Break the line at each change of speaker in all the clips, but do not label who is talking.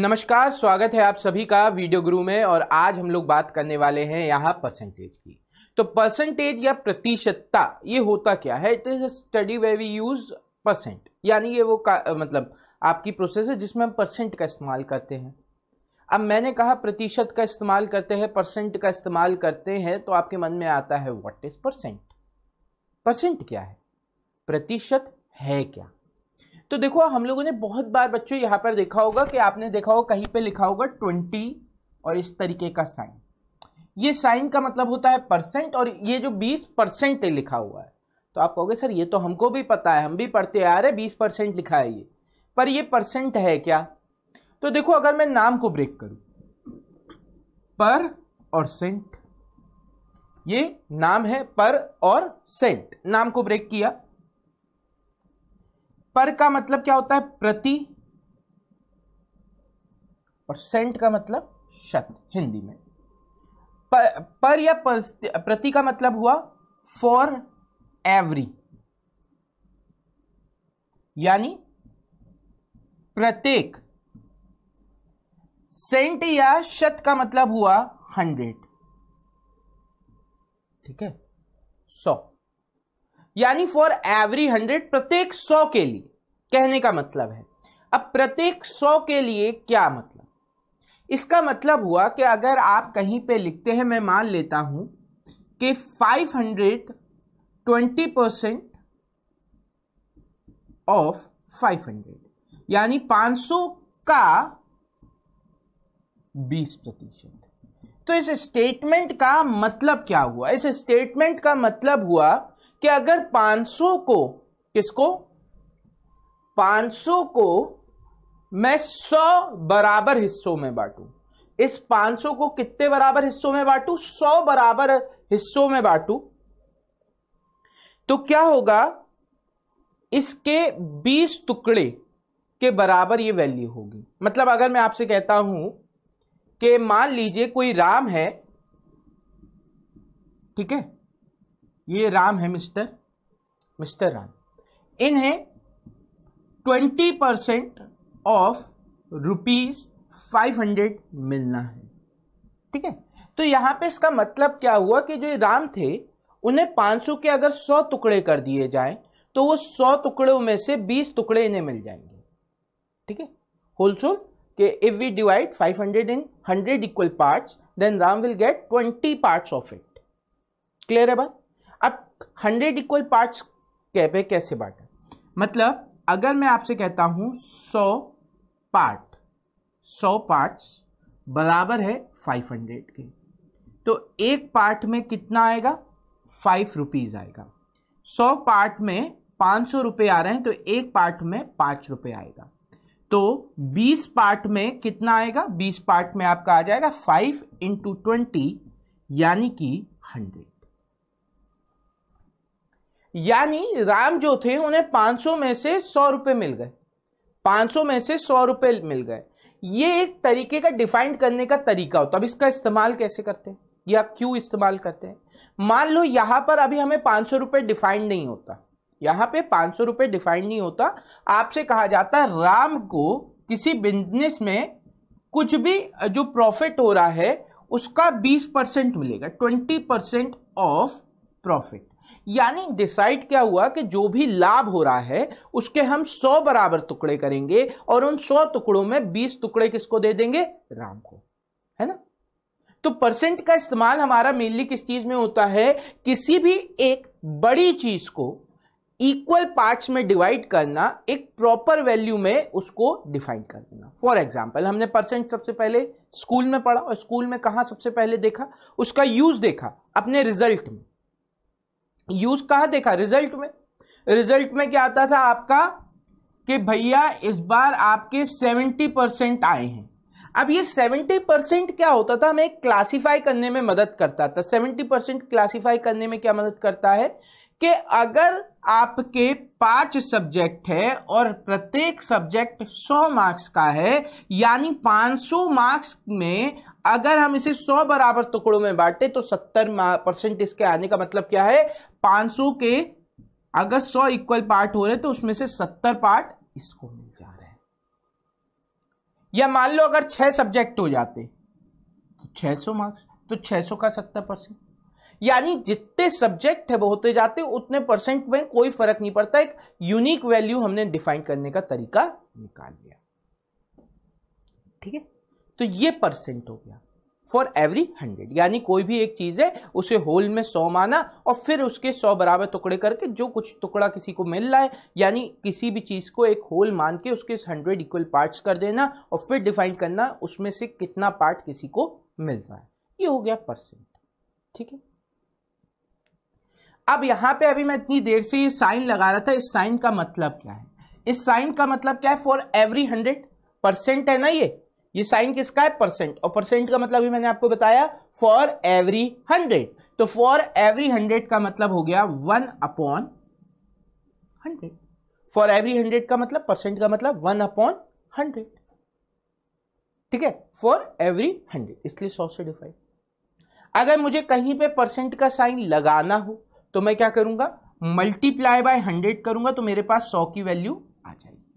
नमस्कार स्वागत है आप सभी का वीडियो गुरु में और आज हम लोग बात करने वाले हैं यहाँ परसेंटेज की तो परसेंटेज या प्रतिशतता ये होता क्या है it is study way we use percent यानी ये वो का, मतलब आपकी प्रोसेस है जिसमें हम परसेंट का इस्तेमाल करते हैं अब मैंने कहा प्रतिशत का इस्तेमाल करते हैं परसेंट का इस्तेमाल करते हैं तो आपके मन में आता है वॉट इज परसेंट परसेंट क्या है प्रतिशत है क्या तो देखो हम लोगों ने बहुत बार बच्चों यहाँ पर देखा होगा कि आपने देखा होगा कहीं पे लिखा होगा ट्वेंटी और इस तरीके का साइन ये साइन का मतलब होता है परसेंट और ये जो बीस परसेंट लिखा हुआ है तो आप कहोगे सर ये तो हमको भी पता है हम भी पढ़ते आ रहे बीस परसेंट लिखा है ये पर ये परसेंट है क्या तो देखो अगर मैं नाम को ब्रेक करूं पर और सेंट ये नाम है पर और सेंट नाम को ब्रेक किया पर का मतलब क्या होता है प्रति और सेंट का मतलब शत हिंदी में पर, पर या पर, प्रति का मतलब हुआ फॉर एवरी यानी प्रत्येक सेंट या शत का मतलब हुआ हंड्रेड ठीक है सौ यानी फॉर एवरी हंड्रेड प्रत्येक सौ के लिए कहने का मतलब है अब प्रत्येक सौ के लिए क्या मतलब इसका मतलब हुआ कि अगर आप कहीं पे लिखते हैं मैं मान लेता हूं कि five hundred twenty percent of five hundred यानी पांच सौ का बीस प्रतिशत तो इस स्टेटमेंट का मतलब क्या हुआ इस स्टेटमेंट का मतलब हुआ कि अगर 500 को किसको 500 को मैं 100 बराबर हिस्सों में बांटूं इस 500 को कितने बराबर हिस्सों में बांटूं 100 बराबर हिस्सों में बांटूं तो क्या होगा इसके 20 टुकड़े के बराबर ये वैल्यू होगी मतलब अगर मैं आपसे कहता हूं कि मान लीजिए कोई राम है ठीक है ये राम है मिस्टर मिस्टर राम इन्हें twenty percent of rupees five hundred मिलना है ठीक है तो यहां पे इसका मतलब क्या हुआ कि जो राम थे उन्हें पांच सौ के अगर सौ टुकड़े कर दिए जाए तो वो सौ टुकड़ों में से बीस टुकड़े इन्हें मिल जाएंगे ठीक है होलसोल के if we divide five hundred in hundred equal parts then Ram will get twenty parts of it clear है बात हंड्रेड इक्वल पार्ट्स कैपे कैसे बांटा मतलब अगर मैं आपसे कहता हूँ सौ पार्ट सौ पार्ट्स बराबर है फाइव हंड्रेड के तो एक पार्ट में कितना आएगा फाइव रुपीज़ आएगा सौ पार्ट में पाँच सौ रुपये आ रहे हैं तो एक पार्ट में पाँच रुपये आएगा तो बीस पार्ट में कितना आएगा बीस पार्ट में आपका आ जाएगा फाइव इंटू ट्वेंटी यानी कि हंड्रेड यानी राम जो थे उन्हें 500 में से सौ रुपये मिल गए 500 में से सौ रुपये मिल गए ये एक तरीके का डिफाइंड करने का तरीका होता है अब इसका इस्तेमाल कैसे करते हैं या क्यों इस्तेमाल करते हैं मान लो यहाँ पर अभी हमें पाँच सौ रुपए डिफाइंड नहीं होता यहाँ पे पाँच सौ रुपए डिफाइंड नहीं होता आपसे कहा जाता है राम को किसी बिजनेस में कुछ भी जो प्रॉफिट हो रहा है उसका बीस परसेंट मिलेगा ट्वेंटी परसेंट ऑफ प्रॉफिट यानी डिसाइड क्या हुआ कि जो भी लाभ हो रहा है उसके हम सौ बराबर टुकड़े करेंगे और उन सौ टुकड़ों में बीस टुकड़े किसको दे देंगे राम को है ना तो परसेंट का इस्तेमाल हमारा मेनली किस चीज में होता है किसी भी एक बड़ी चीज को इक्वल पार्ट्स में डिवाइड करना एक प्रॉपर वैल्यू में उसको डिफाइन कर देना फॉर एग्जाम्पल हमने परसेंट सबसे पहले स्कूल में पढ़ा और स्कूल में कहा सबसे पहले देखा उसका यूज देखा अपने रिजल्ट में यूज कहा देखा रिजल्ट में रिजल्ट में क्या आता था आपका कि भैया इस बार आपके सेवेंटी परसेंट आए हैं अब ये सेवेंटी परसेंट क्या होता था हमें क्लासिफाई करने में मदद करता था सेवेंटी परसेंट क्लासीफाई करने में क्या मदद करता है कि अगर आपके पांच सब्जेक्ट है और प्रत्येक सब्जेक्ट 100 मार्क्स का है यानी 500 मार्क्स में अगर हम इसे 100 बराबर टुकड़ों में बांटे तो 70 परसेंट इसके आने का मतलब क्या है 500 के अगर 100 इक्वल पार्ट हो रहे तो उसमें से 70 पार्ट इसको मिल जा रहे हैं या मान लो अगर छह सब्जेक्ट हो जाते तो 600 मार्क्स तो 600 का 70 परसेंट यानी जितने सब्जेक्ट है वो होते जाते उतने परसेंट में कोई फर्क नहीं पड़ता एक यूनिक वैल्यू हमने डिफाइन करने का तरीका निकाल लिया ठीक है तो ये परसेंट हो गया फॉर एवरी हंड्रेड यानी कोई भी एक चीज़ है उसे होल में सौ माना और फिर उसके सौ बराबर टुकड़े करके जो कुछ टुकड़ा किसी को मिल रहा है यानी किसी भी चीज़ को एक होल मान के उसके हंड्रेड इक्वल पार्ट्स कर देना और फिर डिफाइन करना उसमें से कितना पार्ट किसी को मिल रहा है ये हो गया परसेंट ठीक है अब यहाँ पे अभी मैं इतनी देर से ये साइन लगा रहा था इस साइन का मतलब क्या है इस साइन का मतलब क्या है फॉर एवरी हंड्रेड परसेंट है ना ये ये साइन किसका है परसेंट और परसेंट का मतलब भी मैंने आपको बताया फॉर एवरी हंड्रेड तो फॉर एवरी हंड्रेड का मतलब हो गया one upon hundred for every hundred का मतलब परसेंट का मतलब वन अपॉन हंड्रेड ठीक है फॉर एवरी हंड्रेड इसलिए सौ से डिफाइड अगर मुझे कहीं पे परसेंट का साइन लगाना हो तो मैं क्या करूंगा मल्टीप्लाई बाय हंड्रेड करूंगा तो मेरे पास सौ की वैल्यू आ जाएगी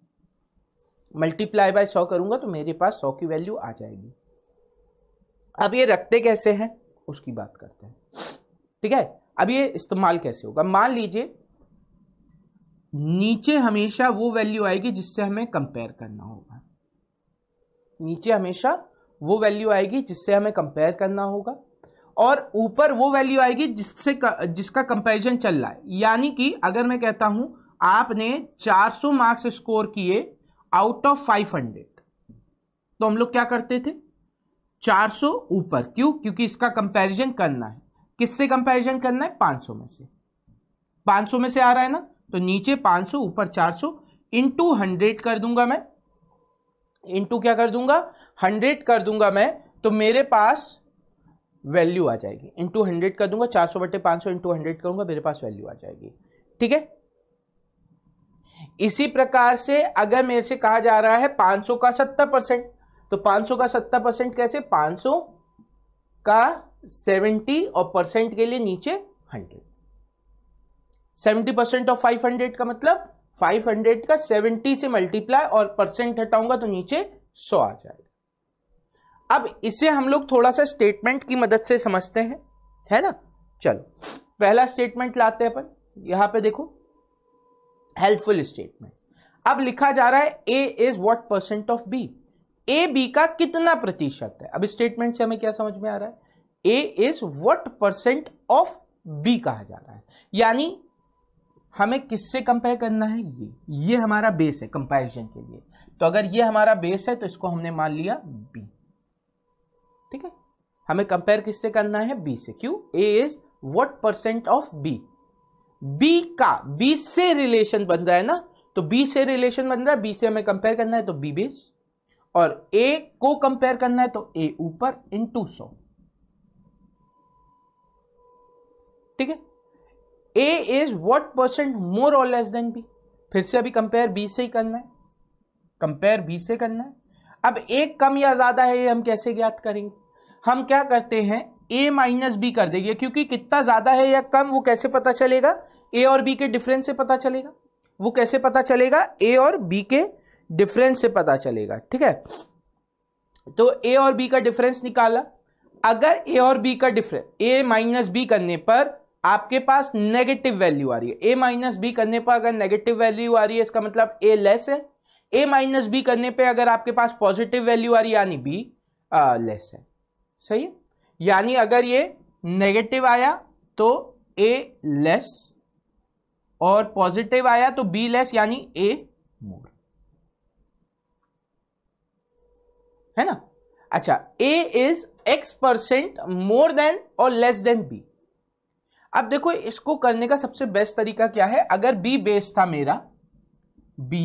मल्टीप्लाई बाय सौ करूंगा तो मेरे पास सौ की वैल्यू आ जाएगी अब ये रखते कैसे हैं उसकी बात करते हैं ठीक है अब ये इस्तेमाल कैसे होगा मान लीजिए नीचे हमेशा वो वैल्यू आएगी जिससे हमें कंपेयर करना होगा नीचे हमेशा वो वैल्यू आएगी जिससे हमें कंपेयर करना होगा और ऊपर वो वैल्यू आएगी जिससे जिसका कंपैरिजन चल रहा है यानी कि अगर मैं कहता हूं आपने 400 मार्क्स स्कोर किए आउट ऑफ फाइव हंड्रेड तो हम लोग क्या करते थे चार सौ ऊपर क्यों क्योंकि इसका कंपैरिजन करना है किससे कंपैरिजन करना है पांच सौ में से पांच सौ में से आ रहा है ना तो नीचे पांच सौ ऊपर चार सौ इंटू हंड्रेड कर दूंगा मैं इंटू क्या कर दूंगा हंड्रेड कर दूंगा मैं तो मेरे पास वैल्यू आ जाएगी इंटू हंड्रेड कर दूंगा चार सौ बटे पांच सौ इंटू हंड्रेड करूंगा मेरे पास वैल्यू आ जाएगी ठीक है इसी प्रकार से अगर मेरे से कहा जा रहा है 500 का 70 परसेंट तो 500 का 70 परसेंट कैसे 500 का 70 और परसेंट के लिए नीचे 100 70 परसेंट ऑफ 500 का मतलब 500 का 70 से मल्टीप्लाई और परसेंट हटाऊंगा तो नीचे 100 आ जाएगा अब इसे हम लोग थोड़ा सा स्टेटमेंट की मदद से समझते हैं है ना चलो पहला स्टेटमेंट लाते हैं अपन यहां पे देखो हेल्पफुल स्टेटमेंट अब लिखा जा रहा है A is what percent of B A B का कितना प्रतिशत है अब स्टेटमेंट से हमें क्या समझ में आ रहा है A is what percent of B कहा जा रहा है यानी हमें किससे कंपेयर करना है ये ये हमारा बेस है कंपैरिजन के लिए तो अगर ये हमारा बेस है तो इसको हमने मान लिया बी ठीक है हमें कंपेयर किससे करना है बी से क्यों A is what percent of B B का बी से रिलेशन बन रहा है ना तो बी से रिलेशन बन रहा है बी से हमें कंपेयर करना है तो बी बीस और ए को कंपेयर करना है तो ए ऊपर इन टू सौ ठीक है A is what percent more और लेस देन बी फिर से अभी कंपेयर बी से ही करना है कंपेयर बी से करना है अब एक कम या ज्यादा है ये हम कैसे ज्ञात करेंगे हम क्या करते हैं ए माइनस बी कर देंगे क्योंकि कितना ज्यादा है या कम वो कैसे पता चलेगा ए और बी के डिफरेंस से पता चलेगा वो कैसे पता चलेगा ए और बी के डिफरेंस से पता चलेगा ठीक है तो ए और बी का डिफरेंस निकाला अगर ए और बी का डिफरेंस ए माइनस बी करने पर आपके पास नेगेटिव वैल्यू आ रही है ए माइनस बी करने पर अगर नेगेटिव वैल्यू आ रही है इसका मतलब ए लेस है ए माइनस बी करने पर अगर आपके पास पॉजिटिव वैल्यू आ रही है यानी बी लेस है सही है यानी अगर ये नेगेटिव आया तो ए लेस और पॉजिटिव आया तो बी लेस यानी ए मोर है ना अच्छा A is X percent more than और लेस देन बी अब देखो इसको करने का सबसे बेस्ट तरीका क्या है अगर बी बेस था मेरा बी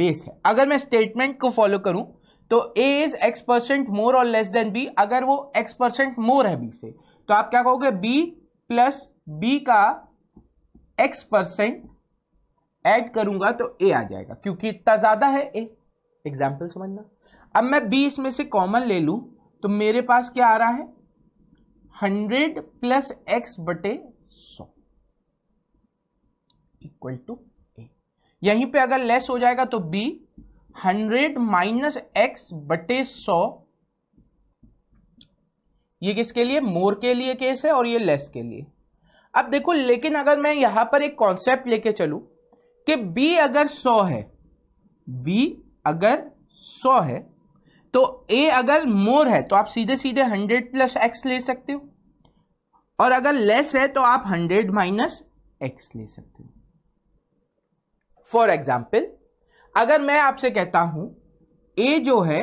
बेस है अगर मैं स्टेटमेंट को फॉलो करूं तो A is X percent more और लेस देन बी अगर वो एक्स परसेंट मोर है बी से तो आप क्या कहोगे बी प्लस बी का एक्स परसेंट ऐड करूंगा तो ए आ जाएगा क्योंकि इतना ज़्यादा है a एग्जाम्पल समझना अब मैं बीस इसमें से कॉमन ले लू तो मेरे पास क्या आ रहा है हंड्रेड प्लस एक्स बटे सौ इक्वल टू ए यहीं पे अगर लेस हो जाएगा तो बी हंड्रेड माइनस एक्स बटे सौ ये किसके लिए मोर के लिए केस है और ये लेस के लिए अब देखो लेकिन अगर मैं यहां पर एक कॉन्सेप्ट लेके चलू कि b अगर 100 है b अगर 100 है तो a अगर मोर है तो आप सीधे सीधे 100 प्लस एक्स ले सकते हो और अगर लेस है तो आप 100 माइनस एक्स ले सकते हो फॉर एग्जाम्पल अगर मैं आपसे कहता हूं ए जो है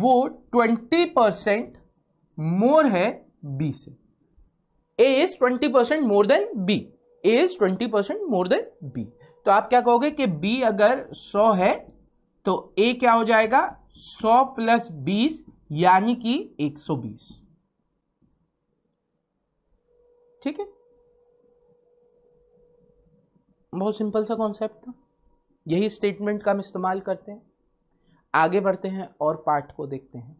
वो 20 परसेंट मोर है बी से A is twenty percent more than B A is twenty percent more than B तो आप क्या कहोगे कि बी अगर सौ है तो ए क्या हो जाएगा सौ प्लस बीस यानी कि एक सौ बीस ठीक है बहुत सिंपल सा कॉन्सेप्ट था यही स्टेटमेंट का हम इस्तेमाल करते हैं आगे बढ़ते हैं और पार्ट को देखते हैं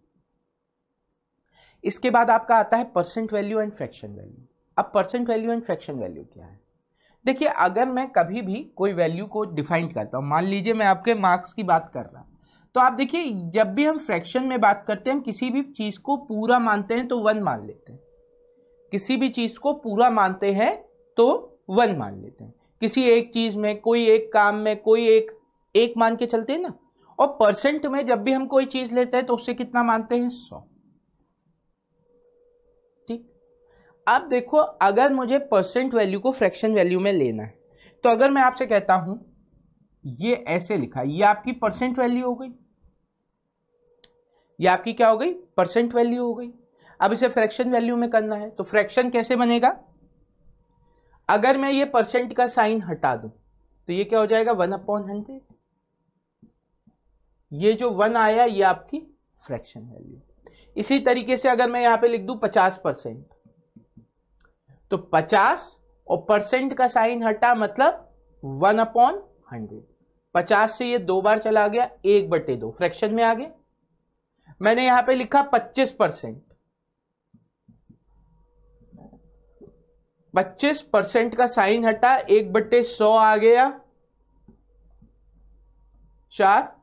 इसके बाद आपका आता है percent value and fraction value अब percent value and fraction value क्या है देखिए अगर मैं कभी भी कोई वैल्यू को डिफाइन करता हूँ मान लीजिए मैं आपके मार्क्स की बात कर रहा हूँ तो आप देखिए जब भी हम फ्रैक्शन में बात करते हैं हम किसी भी चीज़ को पूरा मानते हैं तो वन मान लेते हैं किसी भी चीज़ को पूरा मानते हैं तो वन मान लेते हैं किसी एक चीज़ में कोई एक काम में कोई एक एक मान के चलते हैं ना और परसेंट में जब भी हम कोई चीज़ लेते हैं तो उससे कितना मानते हैं सौ अब देखो अगर मुझे परसेंट वैल्यू को फ्रैक्शन वैल्यू में लेना है तो अगर मैं आपसे कहता हूं ये ऐसे लिखा ये आपकी परसेंट वैल्यू हो गई ये आपकी क्या हो गई परसेंट वैल्यू हो गई अब इसे फ्रैक्शन वैल्यू में करना है तो फ्रैक्शन कैसे बनेगा अगर मैं ये परसेंट का साइन हटा दूं तो ये क्या हो जाएगा वन अपॉन हंड्रेड ये जो वन आया ये आपकी फ्रैक्शन वैल्यू इसी तरीके से अगर मैं यहां पे लिख दूं पचास परसेंट तो पचास और परसेंट का साइन हटा मतलब वन अपॉन हंड्रेड पचास से ये दो बार चला गया एक बटे दो फ्रैक्शन में आ गए मैंने यहां पे लिखा पच्चीस परसेंट पच्चीस परसेंट का साइन हटा एक बट्टे सौ आ गया चार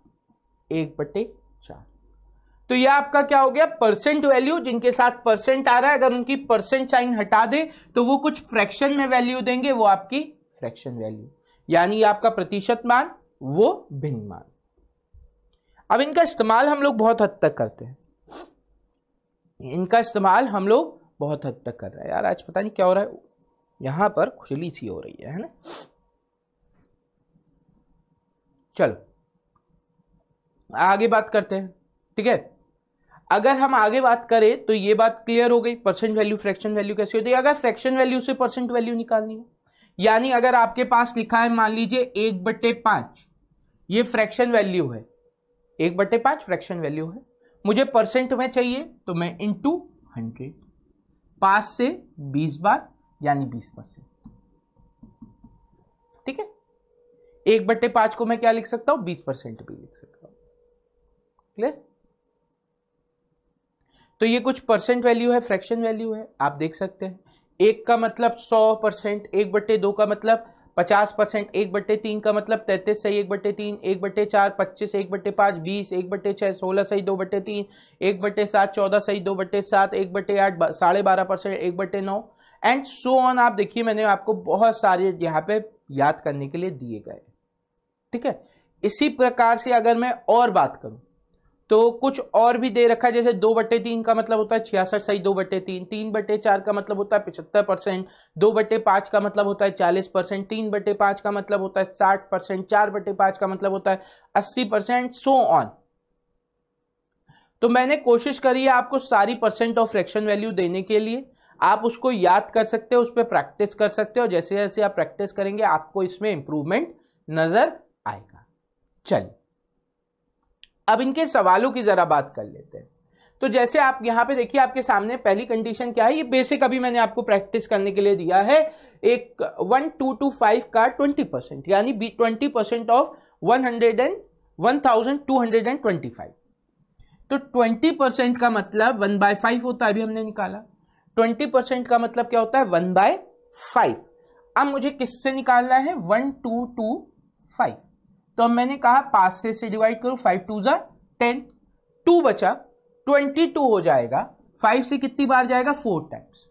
एक बटे तो ये आपका क्या हो गया परसेंट वैल्यू जिनके साथ परसेंट आ रहा है अगर उनकी परसेंट साइन हटा दे तो वो कुछ फ्रैक्शन में वैल्यू देंगे वो आपकी फ्रैक्शन वैल्यू यानी आपका प्रतिशत मान वो भिन्न मान अब इनका इस्तेमाल हम लोग बहुत हद तक करते हैं इनका इस्तेमाल हम लोग बहुत हद तक कर रहे हैं यार आज पता नहीं क्या हो रहा है यहां पर खुजली सी हो रही है है ना चलो आगे बात करते हैं ठीक है अगर हम आगे बात करें तो ये बात क्लियर हो गई परसेंट वैल्यू फ्रैक्शन वैल्यू कैसे होती है अगर फ्रैक्शन वैल्यू से परसेंट वैल्यू निकालनी है यानी अगर आपके पास लिखा है मान लीजिए एक बटे पांच ये फ्रैक्शन वैल्यू है एक बटे पांच फ्रैक्शन वैल्यू है मुझे परसेंट में चाहिए तो मैं इन टू हंड्रेड पांच से बीस बार यानी बीस परसेंट ठीक है एक बटे पांच को मैं क्या लिख सकता हूं बीस परसेंट भी लिख सकता हूं क्लियर तो ये कुछ परसेंट वैल्यू है फ्रैक्शन वैल्यू है आप देख सकते हैं एक का मतलब सौ परसेंट एक बट्टे दो का मतलब पचास परसेंट एक बट्टे तीन का मतलब तैंतीस सही एक बट्टे तीन एक बट्टे चार पच्चीस एक बट्टे पाँच बीस एक बट्टे छः सोलह सही दो बट्टे तीन एक बट्टे सात चौदह सही दो बट्टे सात एक बट्टे आठ साढ़े बारह परसेंट एक बट्टे नौ एंड सो ऑन आप देखिए मैंने आपको बहुत सारे यहाँ पे याद करने के लिए दिए गए ठीक है इसी प्रकार से अगर मैं और बात करूँ तो कुछ और भी दे रखा है जैसे दो बट्टे तीन का मतलब होता है छियासठ सही दो बट्टे तीन तीन बट्टे चार का मतलब होता है पिछहत्तर परसेंट दो बट्टे पांच का मतलब होता है चालीस परसेंट तीन बट्टे पांच का मतलब होता है साठ परसेंट चार बट्टे पांच का मतलब होता है अस्सी परसेंट सो ऑन तो मैंने कोशिश करी है आपको सारी परसेंट ऑफ फ्रैक्शन वैल्यू देने के लिए आप उसको याद कर सकते हो उस पर प्रैक्टिस कर सकते हो जैसे जैसे आप प्रैक्टिस करेंगे आपको इसमें इंप्रूवमेंट नजर आएगा चलिए अब इनके सवालों की जरा बात कर लेते हैं तो जैसे आप यहां पे देखिए आपके सामने पहली कंडीशन क्या है ये बेसिक अभी मैंने आपको प्रैक्टिस करने के लिए दिया है एक वन टू टू फाइव का ट्वेंटी परसेंट यानी twenty percent of one hundred and one thousand two hundred and twenty five तो ट्वेंटी परसेंट का मतलब वन बाय फाइव होता है अभी हमने निकाला ट्वेंटी परसेंट का मतलब क्या होता है वन बाय फाइव अब मुझे किससे निकालना है वन टू टू फाइव तो मैंने कहा पांच से से डिवाइड करो फाइव टू ज़ा टेन टू बचा ट्वेंटी टू हो जाएगा फाइव से कितनी बार जाएगा फोर टाइम्स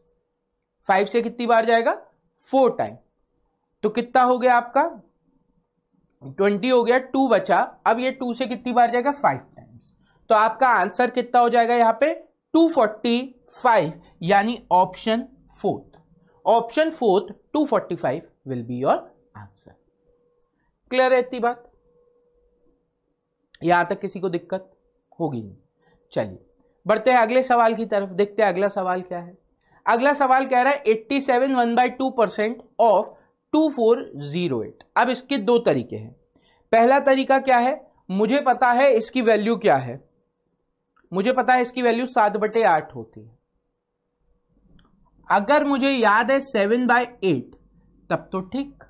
फाइव से कितनी बार जाएगा फोर टाइम तो कितना हो गया आपका ट्वेंटी हो गया टू बचा अब ये टू से कितनी बार जाएगा फाइव टाइम्स तो आपका आंसर कितना हो जाएगा यहां पे टू फोर्टी फाइव यानी option fourth option fourth two forty five will be your answer clear है इतनी बात यहाँ तक किसी को दिक्कत होगी नहीं चलिए बढ़ते हैं अगले सवाल की तरफ देखते हैं अगला सवाल क्या है अगला सवाल कह रहा है eighty seven one by two percent of two four zero eight अब इसके दो तरीके हैं पहला तरीका क्या है मुझे पता है इसकी वैल्यू क्या है मुझे पता है इसकी वैल्यू सात बटे आठ होती है अगर मुझे याद है सेवन बाय एट तब तो ठीक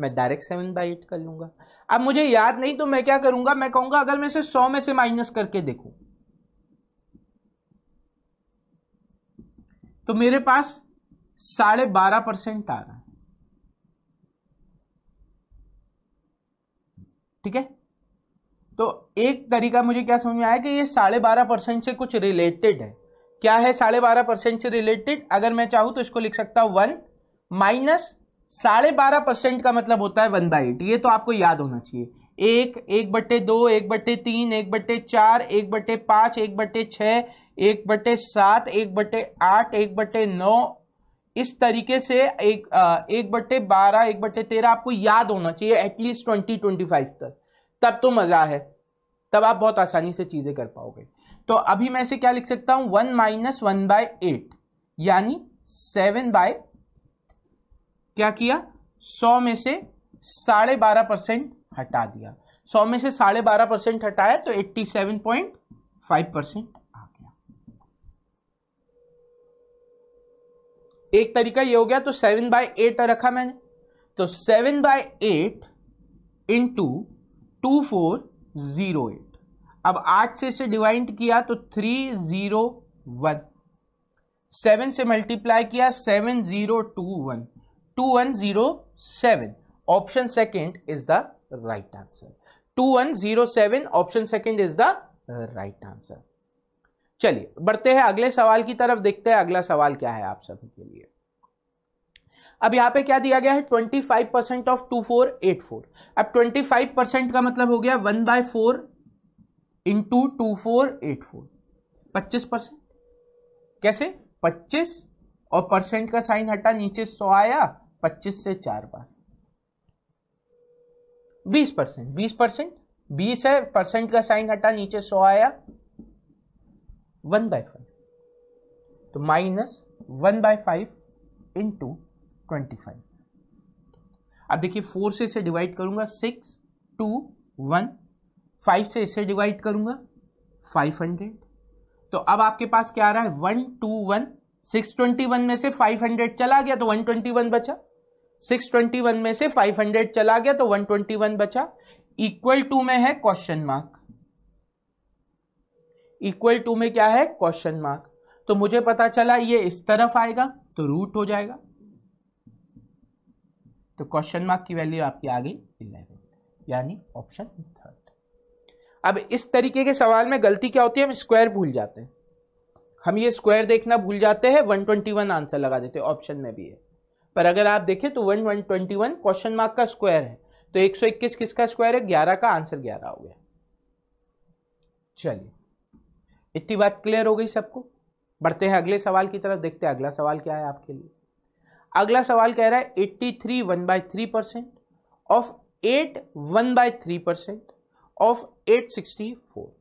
मैं डायरेक्ट सेवन बाई एट कर लूंगा अब मुझे याद नहीं तो मैं क्या करूंगा मैं कहूंगा अगर मैं इसे सौ में से माइनस करके देखूं तो मेरे पास साढ़े बारह परसेंट आ रहा है ठीक है तो एक तरीका मुझे क्या समझ में आया कि ये साढ़े बारह परसेंट से कुछ रिलेटेड है क्या है साढ़े बारह परसेंट से रिलेटेड अगर मैं चाहूं तो इसको लिख सकता हूं वन माइनस साढ़े बारह परसेंट का मतलब होता है वन बाई एट ये तो आपको याद होना चाहिए एक एक बट्टे दो एक बट्टे तीन एक बट्टे चार एक बट्टे पांच एक बट्टे छ एक बट्टे सात एक बट्टे आठ एक बट्टे नौ इस तरीके से एक एक बट्टे बारह एक बट्टे तेरह आपको याद होना चाहिए एटलीस्ट ट्वेंटी ट्वेंटी फाइव तक तब तो मज़ा है तब आप बहुत आसानी से चीज़ें कर पाओगे तो अभी मैं इसे क्या लिख सकता हूं one minus one by eight यानी सेवन बाय क्या किया सौ में से साढ़े बारह परसेंट हटा दिया सौ में से साढ़े बारह परसेंट हटाया तो eighty seven point five percent आ गया एक तरीका ये हो गया तो सेवन बाय एट रखा मैंने तो seven by eight into two four zero eight अब आठ से इसे डिवाइड किया तो थ्री जीरो वन सेवन से मल्टीप्लाई किया seven zero two one 2107 option second is the right answer 2107 option second is the uh, right answer चलिए बढ़ते हैं अगले सवाल की तरफ देखते हैं अगला सवाल क्या है आप सभी के लिए अब यहां पे क्या दिया गया है 25 परसेंट ऑफ 2484 अब 25 का मतलब हो गया 1 by four into two four eight four कैसे 25 और परसेंट का साइन हटा नीचे 100 आया 25 से चार बार 20 परसेंट बीस परसेंट बीस है परसेंट का साइन हटा नीचे सौ आया वन बाय फाइव तो minus one by five into twenty five अब देखिए फोर से इसे डिवाइड करूंगा सिक्स टू वन फाइव से इसे डिवाइड करूंगा फाइव हंड्रेड तो अब आपके पास क्या आ रहा है one two one six twenty one में से फाइव हंड्रेड चला गया तो वन ट्वेंटी वन बचा 621 में से 500 चला गया तो 121 बचा इक्वल टू में है क्वेश्चन मार्क इक्वल टू में क्या है क्वेश्चन मार्क तो मुझे पता चला ये इस तरफ आएगा तो रूट हो जाएगा तो क्वेश्चन मार्क की वैल्यू आपकी आ गई इलेवन यानी ऑप्शन थर्ड अब इस तरीके के सवाल में गलती क्या होती है हम स्क्वायर भूल जाते हैं हम ये स्क्वायर देखना भूल जाते हैं 121 आंसर लगा देते हैं ऑप्शन में भी है पर अगर आप देखें तो one one twenty one question mark का स्क्वायर है तो एक सौ इक्कीस किसका स्क्वायर है ग्यारह का आंसर ग्यारह हो गया चलिए इतनी बात क्लियर हो गई सबको बढ़ते हैं अगले सवाल की तरफ देखते हैं अगला सवाल क्या है आपके लिए अगला सवाल कह रहा है eighty three one by three percent of eight one by three percent of eight sixty four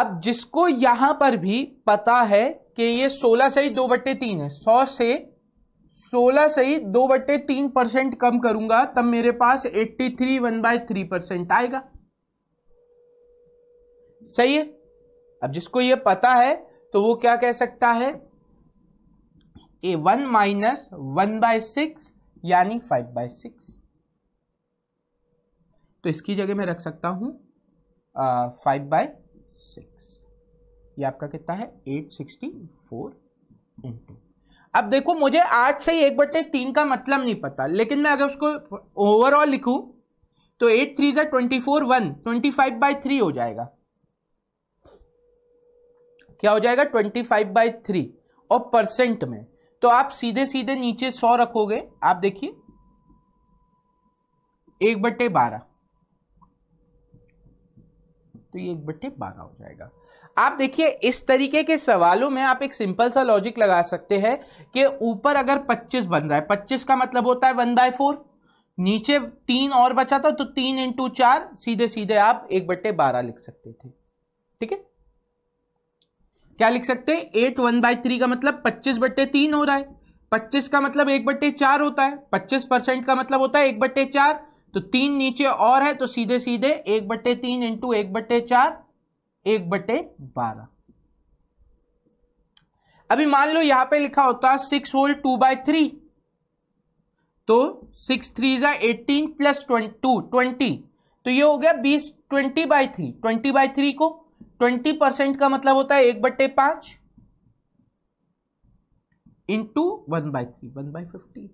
अब जिसको यहां पर भी पता है कि ये सोलह से ही दो बट्टे तीन है सौ से सोलह सही दो बट्टे तीन परसेंट कम करूंगा तब मेरे पास eighty three one by three percent आएगा सही है अब जिसको ये पता है तो वो क्या कह सकता है ए one minus one by six यानी फाइव बाय सिक्स तो इसकी जगह मैं रख सकता हूं फाइव बाय सिक्स ये आपका कितना है एट सिक्सटी फोर इंटू अब देखो मुझे आठ से एक बटे तीन का मतलब नहीं पता लेकिन मैं अगर उसको ओवरऑल लिखूं तो एट थ्री जै twenty four one twenty five by three हो जाएगा क्या हो जाएगा ट्वेंटी फाइव बाई थ्री और परसेंट में तो आप सीधे सीधे नीचे सौ रखोगे आप देखिए एक बटे बारह तो ये एक बट्टे बारह हो जाएगा आप देखिए इस तरीके के सवालों में आप एक सिंपल सा लॉजिक लगा सकते हैं कि ऊपर अगर 25 बन रहा है 25 का मतलब होता है वन बाय फोर नीचे तीन और बचा था तो तीन इंटू चार सीधे सीधे आप एक बट्टे बारह लिख सकते थे ठीक है क्या लिख सकते हैं एट वन बाय थ्री का मतलब पच्चीस बट्टे तीन हो रहा है पच्चीस का मतलब एक बट्टे चार होता है पच्चीस परसेंट का मतलब होता है एक बट्टे चार तो तीन नीचे और है तो सीधे सीधे एक बट्टे तीन इंटू एक बट्टे चार एक बट्टे बारह अभी मान लो यहां पे लिखा होता six whole two by three तो सिक्स थ्री जा एटीन प्लस टू ट्वेंटी तो ये हो गया बीस twenty by three twenty by three को ट्वेंटी परसेंट का मतलब होता है एक बट्टे पांच into one by three one by fifty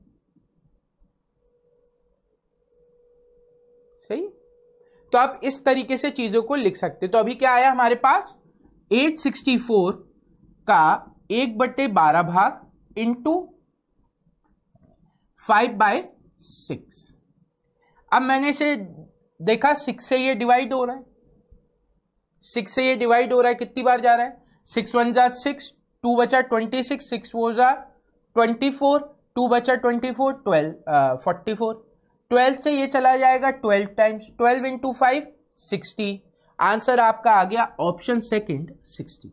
सही तो आप इस तरीके से चीजों को लिख सकते तो अभी क्या आया हमारे पास 864 का एक बट्टे बारह भाग इंटू फाइव बाय सिक्स अब मैंने इसे देखा सिक्स से ये डिवाइड हो रहा है सिक्स से ये डिवाइड हो रहा है कितनी बार जा रहा है सिक्स वन जा सिक्स टू बचा ट्वेंटी सिक्स सिक्स फोर जा ट्वेंटी फोर टू बचा twenty four twelve forty four twelve से ये चला जाएगा twelve times twelve into five sixty answer आपका आ गया ऑप्शन सेकेंड सिक्सटी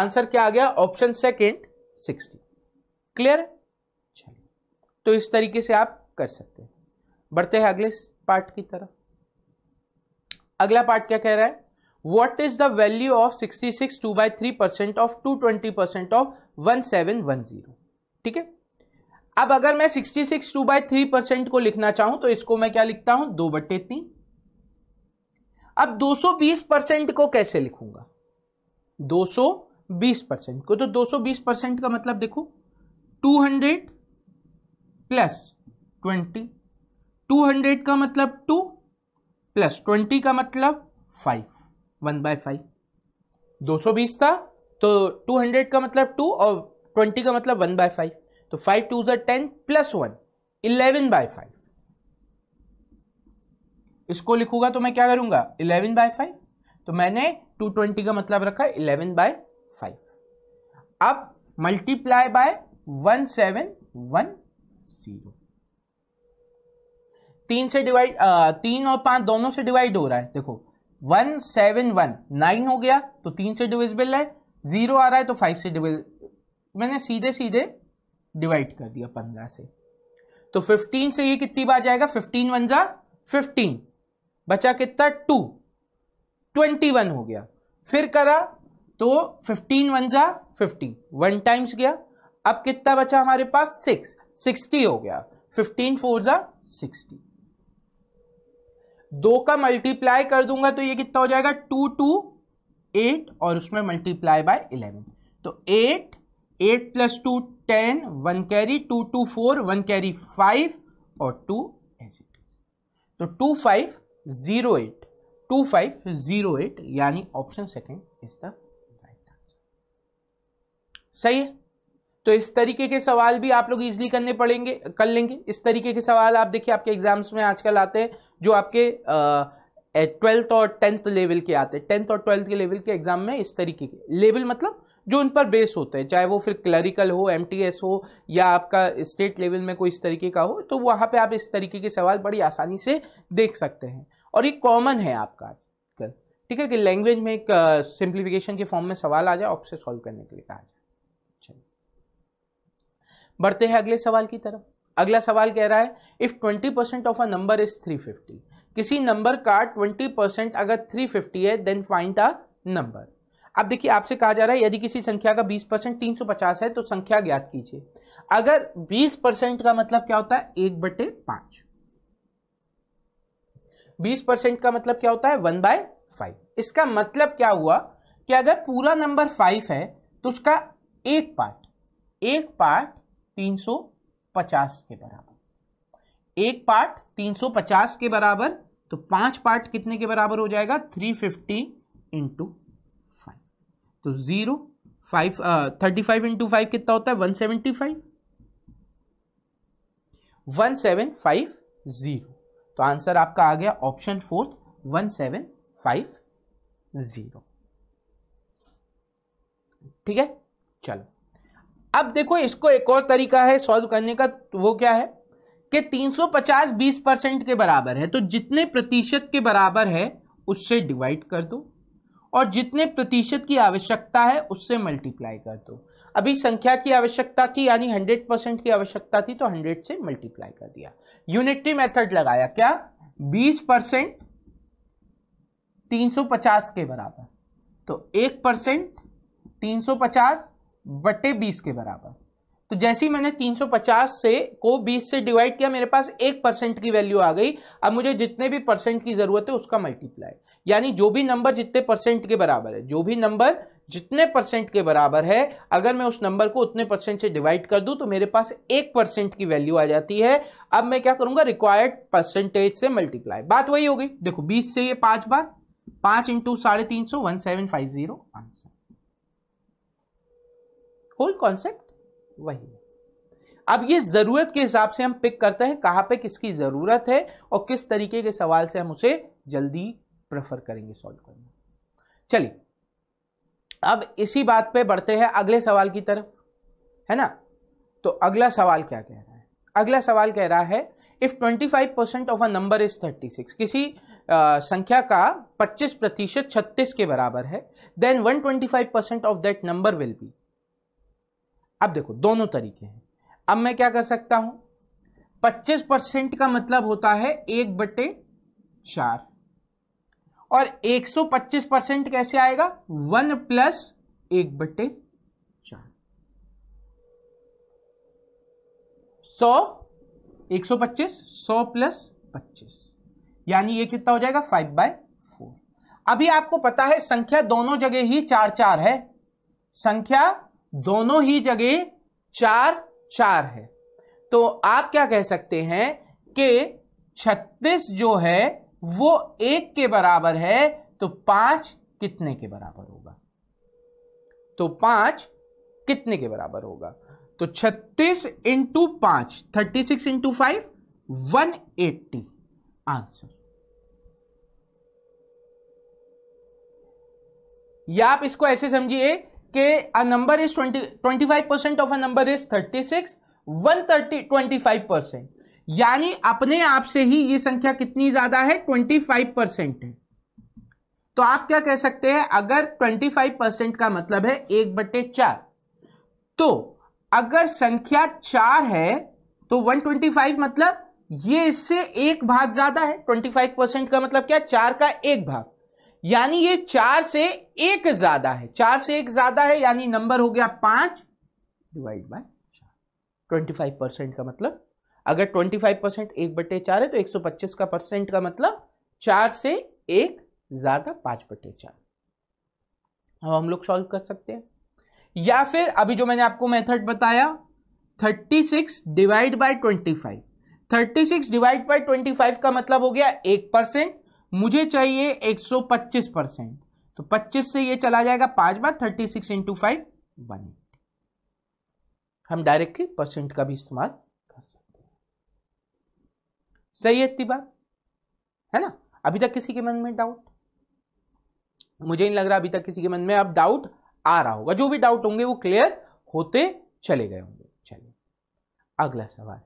आंसर क्या आ गया ऑप्शन सेकेंड सिक्सटी क्लियर चलिए तो इस तरीके से आप कर सकते हैं बढ़ते हैं अगले पार्ट की तरफ अगला पार्ट क्या कह रहा है what is the value of sixty six two by three percent of two twenty percent of one seven one zero ठीक है अब अगर मैं sixty six two by three percent को लिखना चाहूं तो इसको मैं क्या लिखता हूं दो बट्टे तीन अब 220 परसेंट को कैसे लिखूंगा 220 परसेंट को तो 220 परसेंट का मतलब देखो 200 प्लस 20 200 का मतलब 2 प्लस 20 का मतलब 5 वन बाय फाइव दो था तो 200 का मतलब 2 और 20 का मतलब वन बाय फाइव तो फाइव टू ज़ा ten plus one eleven by five इसको लिखूंगा तो मैं क्या करूंगा इलेवन बाय फाइव तो मैंने टू ट्वेंटी का मतलब रखा इलेवन बाय फाइव अब multiply by one seven one zero तीन से डिवाइड तीन और पांच दोनों से डिवाइड हो रहा है देखो वन सेवन वन नाइन हो गया तो तीन से डिविजिबल है जीरो आ रहा है तो फाइव से डिविजिबल मैंने सीधे सीधे डिवाइड कर दिया पंद्रह से तो फिफ्टीन से ये कितनी बार जाएगा फिफ्टीन वन जा फिफ्टीन बचा कितना टू ट्वेंटी वन हो गया फिर करा तो फिफ्टीन वन जा फिफ्टीन वन टाइम्स गया अब कितना बचा हमारे पास सिक्स सिक्सटी हो गया फिफ्टीन फोर जा सिक्सटी दो का मल्टीप्लाई कर दूंगा तो ये कितना हो जाएगा टू टू एट और उसमें मल्टीप्लाई बाय इलेवन तो eight eight plus two ten one carry two two four one carry five और टू एज इट इज तो two five zero eight two five zero eight यानी option second is the right answer सही है तो इस तरीके के सवाल भी आप लोग इजिली करने पड़ेंगे कर लेंगे इस तरीके के सवाल आप देखिए आपके एग्जाम्स में आजकल आते हैं जो आपके ट्वेल्थ और टेंथ लेवल के आते हैं टेंथ और ट्वेल्थ के लेवल के एग्जाम में इस तरीके के लेवल मतलब जो उन पर बेस होते हैं चाहे वो फिर क्लरिकल हो एम हो या आपका स्टेट लेवल में कोई इस तरीके का हो तो वहाँ पे आप इस तरीके के सवाल बड़ी आसानी से देख सकते हैं और ये कॉमन है आपका ठीक है कि लैंग्वेज में एक सिंप्लीफिकेशन uh, के फॉर्म में सवाल आ जाए ऑप्शन सॉल्व करने के लिए कहा जाए बढ़ते हैं अगले सवाल की तरफ अगला सवाल कह रहा है if 20% percent of a number is 350 किसी नंबर का 20% अगर 350 है देन फाइंड द नंबर अब देखिए आपसे कहा जा रहा है यदि किसी संख्या का 20 परसेंट तीन है तो संख्या ज्ञात कीजिए अगर 20 परसेंट का मतलब क्या होता है एक बटे पांच बीस परसेंट का मतलब क्या होता है वन बाय फाइव इसका मतलब क्या हुआ कि अगर पूरा नंबर फाइव है तो उसका एक पार्ट एक पार्ट तीन सौ पचास के बराबर एक पार्ट तीन सौ पचास के बराबर तो पांच पार्ट कितने के बराबर हो जाएगा थ्री फिफ्टी इंटू तो zero five thirty five into five कितना होता है one seventy five one seven five zero तो आंसर आपका आ गया option fourth one seven five zero ठीक है चलो अब देखो इसको एक और तरीका है सॉल्व करने का तो वो क्या है कि 350 20 परसेंट के बराबर है तो जितने प्रतिशत के बराबर है उससे डिवाइड कर दो और जितने प्रतिशत की आवश्यकता है उससे मल्टीप्लाई कर दो अभी संख्या की आवश्यकता थी यानी 100 परसेंट की आवश्यकता थी तो 100 से मल्टीप्लाई कर दिया यूनिटी मेथड लगाया क्या 20 परसेंट तीन के बराबर तो एक परसेंट तीन बटे बीस के बराबर तो जैसे ही मैंने 350 से को 20 से डिवाइड किया मेरे पास एक परसेंट की वैल्यू आ गई अब मुझे जितने भी परसेंट की जरूरत है उसका मल्टीप्लाई यानी जो भी नंबर जितने परसेंट के बराबर है जो भी नंबर जितने परसेंट के बराबर है अगर मैं उस नंबर को उतने परसेंट से डिवाइड कर दूं तो मेरे पास एक परसेंट की वैल्यू आ जाती है अब मैं क्या करूंगा रिक्वायर्ड परसेंटेज से मल्टीप्लाई बात वही हो गई देखो बीस से ये पांच बार पांच इंटू साढ़े तीन सौ one seven five zero answer whole concept वही अब ये जरूरत के हिसाब से हम पिक करते हैं कहां पर किसकी जरूरत है और किस तरीके के सवाल से हम उसे जल्दी प्रेफर करेंगे सॉल्व करना चलिए अब इसी बात पे बढ़ते हैं अगले सवाल की तरफ है ना तो अगला सवाल क्या कह रहा है अगला सवाल कह रहा है if 25 percent of a number is 36 किसी आ, संख्या का 25 प्रतिशत छत्तीस के बराबर है then 125 percent of that number will be अब देखो दोनों तरीके हैं अब मैं क्या कर सकता हूं 25 परसेंट का मतलब होता है एक बटे चार और 125 परसेंट कैसे आएगा वन प्लस एक बटे चार सौ एक सौ पच्चीस सौ प्लस पच्चीस यानी ये कितना हो जाएगा फाइव बाय फोर अभी आपको पता है संख्या दोनों जगह ही चार चार है संख्या दोनों ही जगह चार चार है तो आप क्या कह सकते हैं कि छत्तीस जो है वो एक के बराबर है तो पांच कितने के बराबर होगा तो पांच कितने के बराबर होगा तो छत्तीस इंटू पांच thirty six into five one eighty answer या आप इसको ऐसे समझिए कि a number is twenty twenty five percent of a number is thirty six one thirty twenty five percent यानी अपने आप से ही ये संख्या कितनी ज्यादा है ट्वेंटी फाइव परसेंट है तो आप क्या कह सकते हैं अगर ट्वेंटी फाइव परसेंट का मतलब है एक बट्टे चार तो अगर संख्या चार है तो वन ट्वेंटी फाइव मतलब ये इससे एक भाग ज्यादा है ट्वेंटी फाइव परसेंट का मतलब क्या चार का एक भाग यानी ये चार से एक ज्यादा है चार से एक ज्यादा है यानी नंबर हो गया पांच डिवाइड बाय चार ट्वेंटी फाइव परसेंट का मतलब अगर 25 परसेंट एक बटे चार है तो 125 का परसेंट का मतलब चार से एक ज़्यादा पांच बटे चार अब हम लोग सॉल्व कर सकते हैं या फिर अभी जो मैंने आपको मेथड बताया 36 डिवाइड बाय 25 36 डिवाइड बाय 25 का मतलब हो गया एक परसेंट मुझे चाहिए 125 परसेंट तो 25 से ये चला जाएगा पांच बार 36 सिक्स इंटू फाइव वन हम डायरेक्टली परसेंट का भी इस्तेमाल सही है इतनी बात है ना अभी तक किसी के मन में डाउट मुझे नहीं लग रहा अभी तक किसी के मन में अब डाउट आ रहा होगा जो भी डाउट होंगे वो क्लियर होते चले गए होंगे चलिए अगला सवाल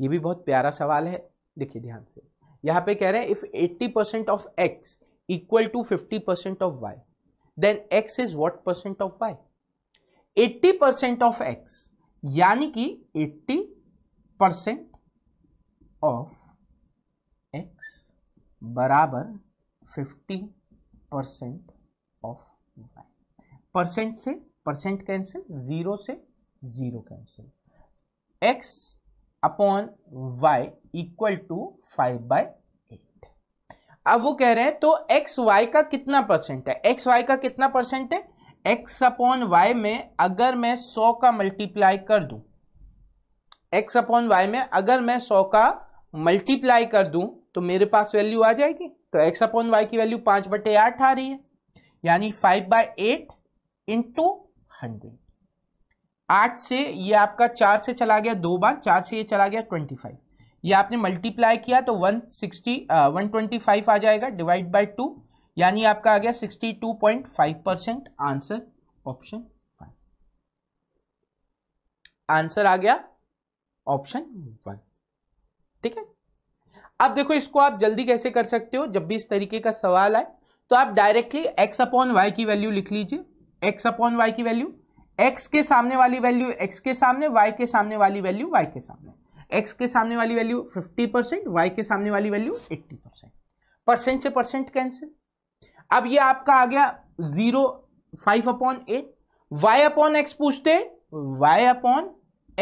ये भी बहुत प्यारा सवाल है देखिए ध्यान से यहां पे कह रहे हैं if 80 percent of x equal to 50 percent of y then x is what percent of y 80 percent of x यानी कि 80 परसेंट ऑफ एक्स बराबर fifty percent of y percent से परसेंट कैंसिल ज़ीरो से zero cancel x upon y equal to five by eight अब वो कह रहे हैं तो एक्स वाई का कितना परसेंट है एक्स वाई का कितना परसेंट है एक्स अपॉन वाई में अगर मैं सौ का मल्टीप्लाई कर दूं एक्स अपॉन वाई में अगर मैं सौ का मल्टीप्लाई कर दूं तो मेरे पास वैल्यू आ जाएगी तो एक्स अपॉन वाई की वैल्यू पांच बटे आठ आ रही है यानी five by eight into hundred आठ से ये आपका चार से चला गया दो बार चार से ये चला गया ट्वेंटी फाइव ये आपने मल्टीप्लाई किया तो one sixty one twenty five आ जाएगा डिवाइड बाई टू यानी आपका आ गया sixty two point five percent answer option one answer आ गया ऑप्शन वन ठीक है अब देखो इसको आप जल्दी कैसे कर सकते हो जब भी इस तरीके का सवाल आए तो आप डायरेक्टली x अपॉन वाई की वैल्यू लिख लीजिए x अपॉन वाई की वैल्यू x के सामने वाली वैल्यू x के सामने y के सामने वाली वैल्यू y के सामने x के सामने वाली वैल्यू 50 परसेंट वाई के सामने वाली वैल्यू 80 परसेंट परसेंट से परसेंट कैंसिल अब ये आपका आ गया zero five upon eight y upon x पूछते वाई अपॉन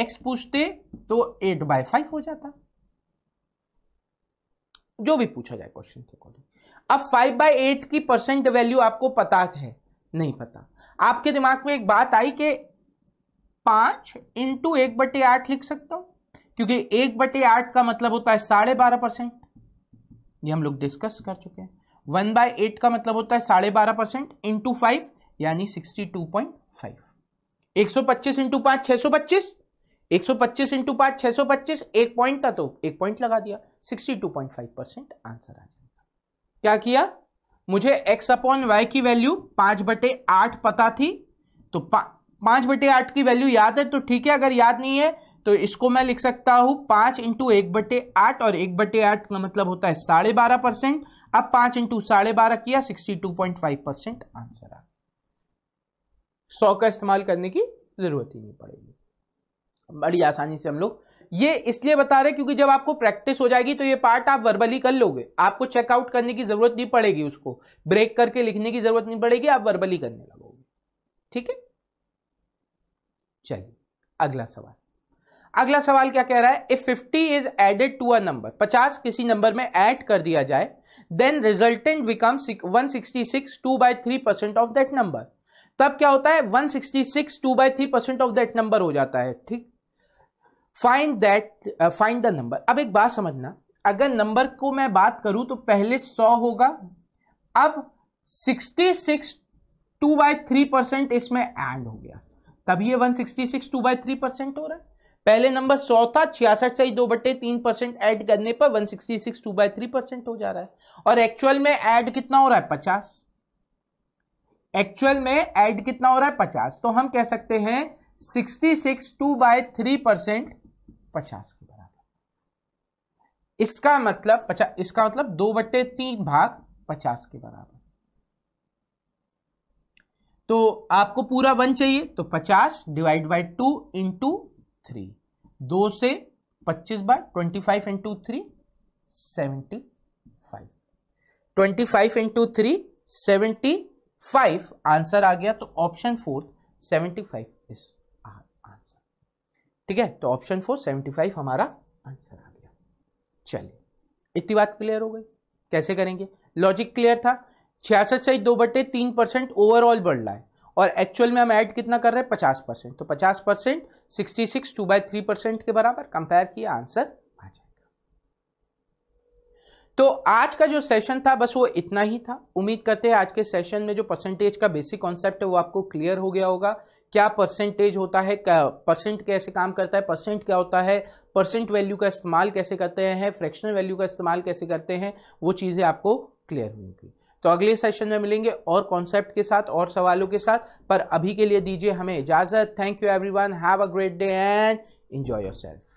एक्स पूछते तो एट बाय फाइव हो जाता जो भी पूछा जाए क्वेश्चन के अकॉर्डिंग अब फाइव बाई एट की परसेंट वैल्यू आपको पता है नहीं पता आपके दिमाग में एक बात आई कि पांच इंटू एक बटे आठ लिख सकता हूं क्योंकि एक बटे आठ का मतलब होता है साढ़े बारह परसेंट ये हम लोग डिस्कस कर चुके हैं वन बाय एट का मतलब होता है साढ़े बारह परसेंट इंटू फाइव यानी सिक्सटी टू पॉइंट फाइव एक सौ पच्चीस इंटू पांच छह सौ पच्चीस एक सौ पच्चीस इंटू पांच छह सौ पच्चीस एक पॉइंट था तो एक पॉइंट लगा दिया 62.5 परसेंट आंसर आ जाएगा क्या किया मुझे x अपॉन वाई की वैल्यू पांच बटे आठ पता थी तो पा, पांच बटे आठ की वैल्यू याद है तो ठीक है अगर याद नहीं है तो इसको मैं लिख सकता हूं पांच इंटू एक बटे आठ और एक बटे आठ का मतलब होता है साढ़े बारह परसेंट अब पांच इंटू साढ़े बारह किया sixty two point five percent answer आ सौ का इस्तेमाल करने की जरूरत ही नहीं पड़ेगी बड़ी आसानी से हम लोग ये इसलिए बता रहे क्योंकि जब आपको प्रैक्टिस हो जाएगी तो ये पार्ट आप वर्बली कर लोगे आपको चेकआउट करने की जरूरत नहीं पड़ेगी उसको ब्रेक करके लिखने की जरूरत नहीं पड़ेगी आप वर्बली करने लगोगे ठीक है चलिए अगला सवाल अगला सवाल क्या कह रहा है if fifty is added to a number पचास किसी नंबर में एड कर दिया जाए then resultant become six two by three percent of that number तब क्या होता है 166 2 by 3 percent of that number हो जाता है ठीक find that find the number अब एक बात समझना अगर नंबर को मैं बात करूं तो पहले 100 होगा अब 66 six two by three percent इसमें एड हो गया तब ये 166 sixty six two by three percent हो रहा है पहले नंबर 100 था छियासठ से ही दो बटे तीन परसेंट एड करने पर 166 sixty six two by three percent हो जा रहा है और एक्चुअल में एड कितना हो रहा है 50 एक्चुअल में एड कितना हो रहा है 50 तो हम कह सकते हैं 66 six two by three percent पचास के बराबर इसका मतलब पचास इसका मतलब दो बट्टे तीन भाग पचास के बराबर तो आपको पूरा वन चाहिए तो पचास divide by two into three दो से पच्चीस by twenty five into three seventy five twenty five into three seventy five answer आ गया तो option fourth seventy five is ठीक है तो ऑप्शन फोर सेवेंटी फाइव हमारा आंसर आ गया चलिए इतनी बात क्लियर हो गई कैसे करेंगे लॉजिक क्लियर था छियासठ सही दो बटे तीन परसेंट ओवरऑल बढ़ रहा है और एक्चुअल में हम ऐड कितना कर रहे हैं पचास परसेंट तो पचास percent sixty six two by three percent के बराबर कंपेयर किया आंसर आ जाएगा तो आज का जो सेशन था बस वो इतना ही था उम्मीद करते हैं आज के सेशन में जो परसेंटेज का बेसिक कॉन्सेप्ट है वो आपको क्लियर हो गया होगा क्या परसेंटेज होता है परसेंट कैसे काम करता है परसेंट क्या होता है परसेंट वैल्यू का इस्तेमाल कैसे करते हैं फ्रैक्शनल वैल्यू का इस्तेमाल कैसे करते हैं वो चीज़ें आपको क्लियर होंगी तो अगले सेशन में मिलेंगे और कॉन्सेप्ट के साथ और सवालों के साथ पर अभी के लिए दीजिए हमें इजाज़त thank you everyone have a great day and enjoy your self